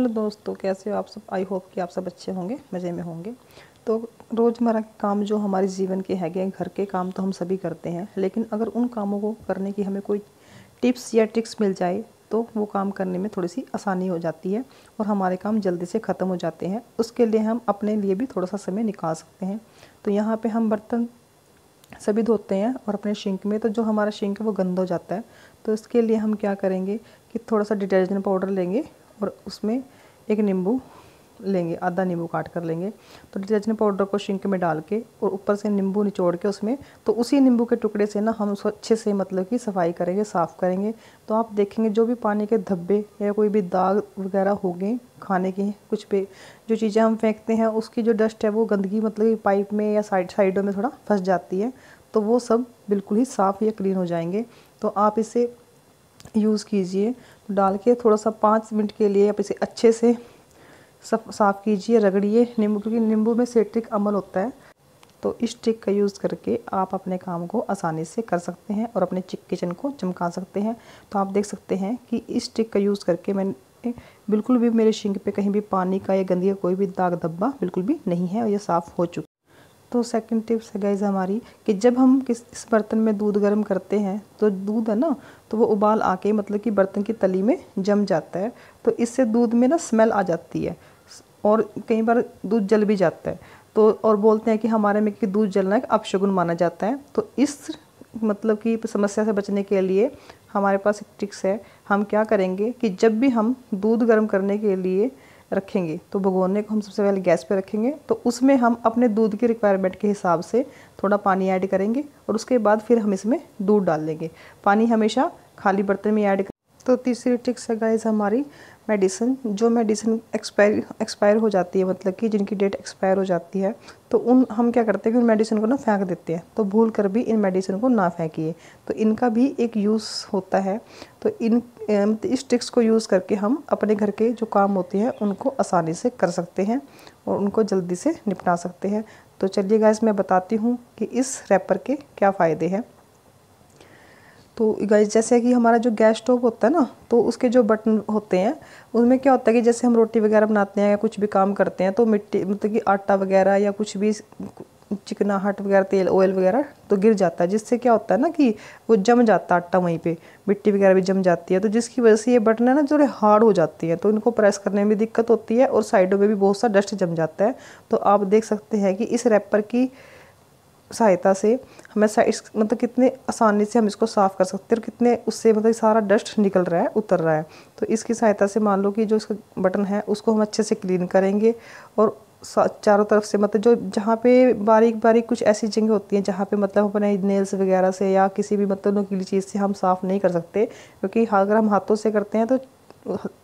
hello दोस्तों तो कैसे हो आप सब आई होप कि आप सब अच्छे होंगे मज़े में होंगे तो रोज़मर्रा के काम जो हमारे जीवन के हैगे घर के काम तो हम सभी करते हैं लेकिन अगर उन कामों को करने की हमें कोई टिप्स या ट्रिक्स मिल जाए तो वो काम करने में थोड़ी सी आसानी हो जाती है और हमारे काम जल्दी से ख़त्म हो जाते हैं उसके लिए हम अपने लिए भी थोड़ा सा समय निकाल सकते हैं तो यहाँ पर हम बर्तन सभी धोते हैं और अपने शिंक में तो जो हमारा शिंक है वो गंदा हो जाता है तो इसके लिए हम क्या करेंगे कि थोड़ा सा डिटर्जेंट पाउडर लेंगे और उसमें एक नींबू लेंगे आधा नींबू काट कर लेंगे तो डिटर्जेंट पाउडर को शिंक में डाल के और ऊपर से नींबू निचोड़ के उसमें तो उसी नींबू के टुकड़े से ना हम उसको अच्छे से मतलब कि सफाई करेंगे साफ़ करेंगे तो आप देखेंगे जो भी पानी के धब्बे या कोई भी दाग वगैरह हो गए खाने के कुछ पे जो चीज़ें हम फेंकते हैं उसकी जो डस्ट है वो गंदगी मतलब कि पाइप में या साइड साइडों में थोड़ा फंस जाती है तो वो सब बिल्कुल ही साफ़ या क्लीन हो जाएंगे तो आप इसे यूज़ कीजिए डाल के थोड़ा सा पाँच मिनट के लिए आप इसे अच्छे से सब साफ़ कीजिए रगड़िए नींबू क्योंकि नींबू में सेट्रिक अमल होता है तो इस ट्रिक का यूज़ करके आप अपने काम को आसानी से कर सकते हैं और अपने चिक किचन को चमका सकते हैं तो आप देख सकते हैं कि इस ट्रिक का यूज़ करके मैंने बिल्कुल भी मेरे शिंग पे कहीं भी पानी का या गंदी का कोई भी दाग धब्बा बिल्कुल भी नहीं है और यह साफ़ हो चुका तो सेकंड टिप्स है गाइज हमारी कि जब हम किस इस बर्तन में दूध गर्म करते हैं तो दूध है ना तो वो उबाल आके मतलब कि बर्तन की तली में जम जाता है तो इससे दूध में ना स्मेल आ जाती है और कई बार दूध जल भी जाता है तो और बोलते हैं कि हमारे में कि दूध जलना एक अपशगुन माना जाता है तो इस मतलब कि समस्या से बचने के लिए हमारे पास एक ट्रिक्स है हम क्या करेंगे कि जब भी हम दूध गर्म करने के लिए रखेंगे तो भगोने को हम सबसे पहले गैस पे रखेंगे तो उसमें हम अपने दूध की रिक्वायरमेंट के हिसाब से थोड़ा पानी ऐड करेंगे और उसके बाद फिर हम इसमें दूध डाल देंगे पानी हमेशा खाली बर्तन में ऐड तो तीसरी टिक्स है गाइज हमारी मेडिसिन जो मेडिसिन एक्सपायर एक्सपायर हो जाती है मतलब कि जिनकी डेट एक्सपायर हो जाती है तो उन हम क्या करते हैं कि उन मेडिसिन को ना फेंक देते हैं तो भूल कर भी इन मेडिसिन को ना फेंकिए तो इनका भी एक यूज़ होता है तो इन इस ट्रिक्स को यूज़ करके हम अपने घर के जो काम होते हैं उनको आसानी से कर सकते हैं और उनको जल्दी से निपटा सकते हैं तो चलिए गाइस मैं बताती हूँ कि इस रैपर के क्या फ़ायदे हैं तो गैस जैसे कि हमारा जो गैस स्टोव होता है ना तो उसके जो बटन होते हैं उनमें क्या होता है कि जैसे हम रोटी वगैरह बनाते हैं या कुछ भी काम करते हैं तो मिट्टी मतलब कि आटा वगैरह या कुछ भी चिकनाहट वगैरह तेल ऑयल वगैरह तो गिर जाता है जिससे क्या होता है ना कि वो जम जाता है आटा वहीं पे मिट्टी वगैरह भी जम जाती है तो जिसकी वजह से ये बटन है ना थोड़े हार्ड हो जाती है तो इनको प्रेस करने में दिक्कत होती है और साइडों में भी बहुत सा डस्ट जम जाता है तो आप देख सकते हैं कि इस रैपर की सहायता से हमें इस मतलब कितने आसानी से हम इसको साफ़ कर सकते हैं और कितने उससे मतलब सारा डस्ट निकल रहा है उतर रहा है तो इसकी सहायता से मान लो कि जो इसका बटन है उसको हम अच्छे से क्लीन करेंगे और चारों तरफ से मतलब जो जहाँ पे बारीक बारीक कुछ ऐसी जगह होती हैं जहाँ पे मतलब अपने नेल्स वगैरह से या किसी भी मतलब नुकीली चीज़ से हम साफ़ नहीं कर सकते क्योंकि अगर हम हाथों से करते हैं तो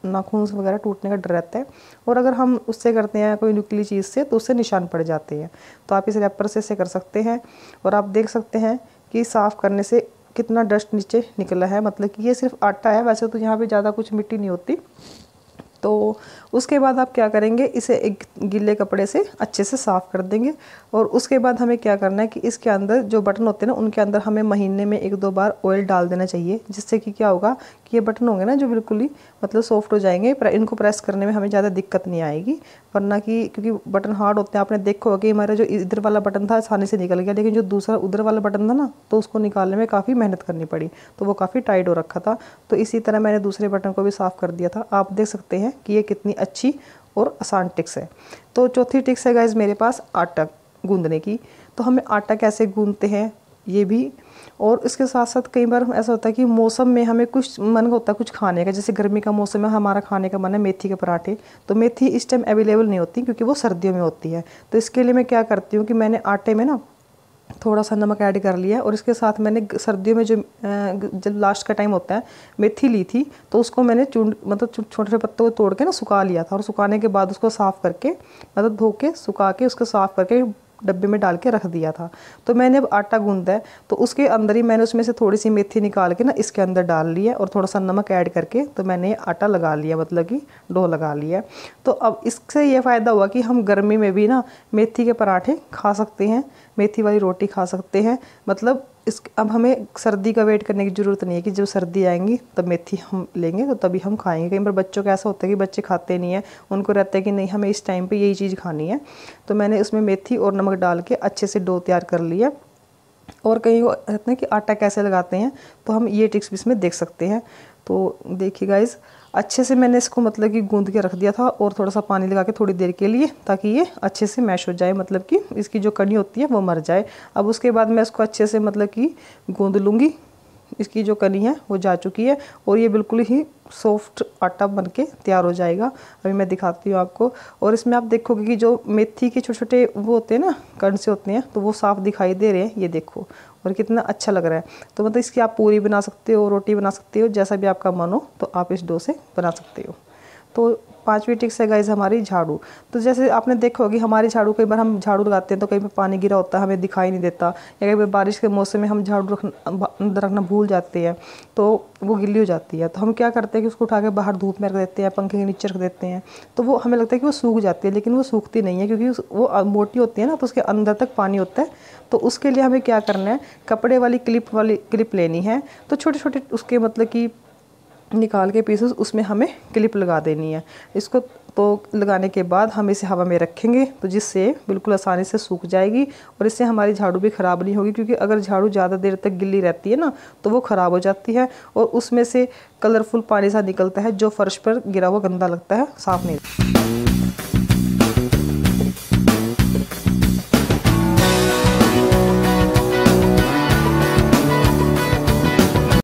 नाखून वगैरह टूटने का डर रहता है और अगर हम उससे करते हैं कोई नुकली चीज़ से तो उससे निशान पड़ जाते हैं तो आप इस रैपर से इसे कर सकते हैं और आप देख सकते हैं कि साफ़ करने से कितना डस्ट नीचे निकला है मतलब कि ये सिर्फ आटा है वैसे तो यहाँ पे ज़्यादा कुछ मिट्टी नहीं होती तो उसके बाद आप क्या करेंगे इसे एक गीले कपड़े से अच्छे से साफ़ कर देंगे और उसके बाद हमें क्या करना है कि इसके अंदर जो बटन होते हैं ना उनके अंदर हमें महीने में एक दो बार ऑयल डाल देना चाहिए जिससे कि क्या होगा कि ये बटन होंगे ना जो बिल्कुल ही मतलब सॉफ्ट हो जाएंगे इनको प्रेस करने में हमें ज़्यादा दिक्कत नहीं आएगी वरना कि क्योंकि बटन हार्ड होते हैं आपने देखा होगा कि हमारा जो इधर वाला बटन था आसानी से निकल गया लेकिन जो दूसरा उधर वाला बटन था ना तो उसको निकालने में काफ़ी मेहनत करनी पड़ी तो वो काफ़ी टाइट हो रखा था तो इसी तरह मैंने दूसरे बटन को भी साफ़ कर दिया था आप देख सकते हैं कि ये कितनी अच्छी और आसान टिक्स है तो चौथी टिक्स है गाइज मेरे पास आटा गूंदने की तो हमें आटा कैसे गूंदते हैं ये भी और इसके साथ साथ कई बार ऐसा होता है कि मौसम में हमें कुछ मन होता है कुछ खाने का जैसे गर्मी का मौसम है हमारा खाने का मन है मेथी के पराठे तो मेथी इस टाइम अवेलेबल नहीं होती क्योंकि वो सर्दियों में होती है तो इसके लिए मैं क्या करती हूँ कि मैंने आटे में ना थोड़ा सा नमक ऐड कर लिया और इसके साथ मैंने सर्दियों में जो जब लास्ट का टाइम होता है मेथी ली थी तो उसको मैंने चूंड मतलब छोटे छोटे पत्तों को तोड़ के ना सुखा लिया था और सुखाने के बाद उसको साफ़ करके मतलब धो के सुखा के उसको साफ़ करके डब्बे में डाल के रख दिया था तो मैंने अब आटा गूंदा है तो उसके अंदर ही मैंने उसमें से थोड़ी सी मेथी निकाल के ना इसके अंदर डाल लिया और थोड़ा सा नमक ऐड करके तो मैंने आटा लगा लिया मतलब कि डो लगा लिया तो अब इससे ये फ़ायदा हुआ कि हम गर्मी में भी ना मेथी के पराठे खा सकते हैं मेथी वाली रोटी खा सकते हैं मतलब इस अब हमें सर्दी का वेट करने की ज़रूरत नहीं है कि जब सर्दी आएंगी तब मेथी हम लेंगे तो तभी हम खाएंगे कई बार बच्चों का ऐसा होता है कि बच्चे खाते नहीं हैं उनको रहता है कि नहीं हमें इस टाइम पे यही चीज़ खानी है तो मैंने उसमें मेथी और नमक डाल के अच्छे से डो तैयार कर लिया और कहीं रहते हैं कि आटा कैसे लगाते हैं तो हम ये टिक्स भी इसमें देख सकते हैं तो देखिए गाइज़ अच्छे से मैंने इसको मतलब कि गूंद के रख दिया था और थोड़ा सा पानी लगा के थोड़ी देर के लिए ताकि ये अच्छे से मैश हो जाए मतलब कि इसकी जो कड़ी होती है वो मर जाए अब उसके बाद मैं इसको अच्छे से मतलब कि गूंद लूँगी इसकी जो कनी है वो जा चुकी है और ये बिल्कुल ही सॉफ्ट आटा बन के तैयार हो जाएगा अभी मैं दिखाती हूँ आपको और इसमें आप देखोगे कि जो मेथी के छोटे छोटे वो होते हैं ना कण से होते हैं तो वो साफ दिखाई दे रहे हैं ये देखो और कितना अच्छा लग रहा है तो मतलब इसकी आप पूरी बना सकते हो रोटी बना सकते हो जैसा भी आपका मन हो तो आप इस डो से बना सकते हो तो पाँचवीं टिक्स है गाइज हमारी झाड़ू तो जैसे आपने देखा होगी हमारी झाड़ू कई बार हम झाड़ू लगाते हैं तो कहीं पर पानी गिरा होता है हमें दिखाई नहीं देता या कई बार बारिश के मौसम में हम झाड़ू रखना रखना भूल जाते हैं तो वो गिली हो जाती है तो हम क्या करते हैं कि उसको उठा के बाहर धूप में रख देते हैं पंखे के नीचे रख देते हैं तो वो हमें लगता है कि वो सूख जाती है लेकिन वो सूखती नहीं है क्योंकि वो मोटी होती है ना तो उसके अंदर तक पानी होता है तो उसके लिए हमें क्या करना है कपड़े वाली क्लिप वाली क्लिप लेनी है तो छोटे छोटे उसके मतलब कि निकाल के पीसेस उसमें हमें क्लिप लगा देनी है इसको तो लगाने के बाद हम इसे हवा में रखेंगे तो जिससे बिल्कुल आसानी से सूख जाएगी और इससे हमारी झाड़ू भी ख़राब नहीं होगी क्योंकि अगर झाड़ू ज़्यादा देर तक गिल्ली रहती है ना तो वो ख़राब हो जाती है और उसमें से कलरफुल पानी सा निकलता है जो फ़र्श पर गिरा हुआ गंदा लगता है साफ़ नहीं